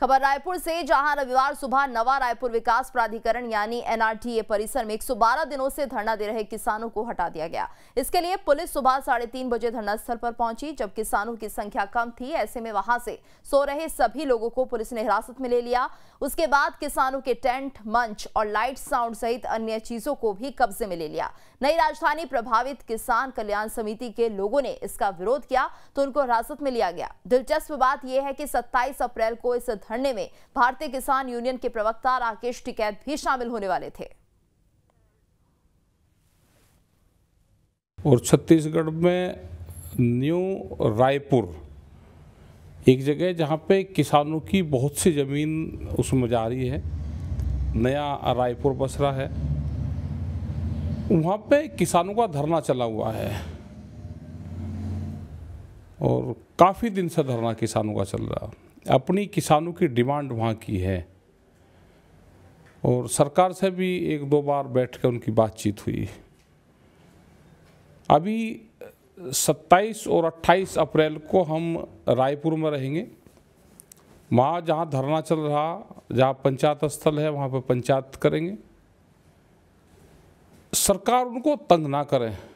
खबर रायपुर से जहां रविवार सुबह नवा रायपुर विकास प्राधिकरण यानी एनआरटीए परिसर में 112 दिनों से धरना दे रहे किसानों को हटा दिया गया इसके लिए पुलिस सुबह साढ़े तीन बजे धरना स्थल पर पहुंची जब किसानों की संख्या कम थी ऐसे में वहां से सो रहे सभी लोगों को पुलिस ने हिरासत में ले लिया उसके बाद किसानों के टेंट मंच और लाइट साउंड सहित अन्य चीजों को भी कब्जे में ले लिया नई राजधानी प्रभावित किसान कल्याण समिति के लोगों ने इसका विरोध किया तो उनको हिरासत में लिया गया दिलचस्प बात यह है कि सत्ताईस अप्रैल को इस धरने में भारतीय किसान यूनियन के प्रवक्ता राकेश टिकैत भी शामिल होने वाले थे और छत्तीसगढ़ में न्यू रायपुर एक जगह जहाँ पे किसानों की बहुत सी ज़मीन उसमें जा रही है नया रायपुर बसरा है वहाँ पे किसानों का धरना चला हुआ है और काफ़ी दिन से धरना किसानों का चल रहा अपनी किसानों की डिमांड वहाँ की है और सरकार से भी एक दो बार बैठ कर उनकी बातचीत हुई अभी 27 और 28 अप्रैल को हम रायपुर में रहेंगे वहाँ जहाँ धरना चल रहा जहाँ पंचायत स्थल है वहाँ पर पंचायत करेंगे सरकार उनको तंग ना करें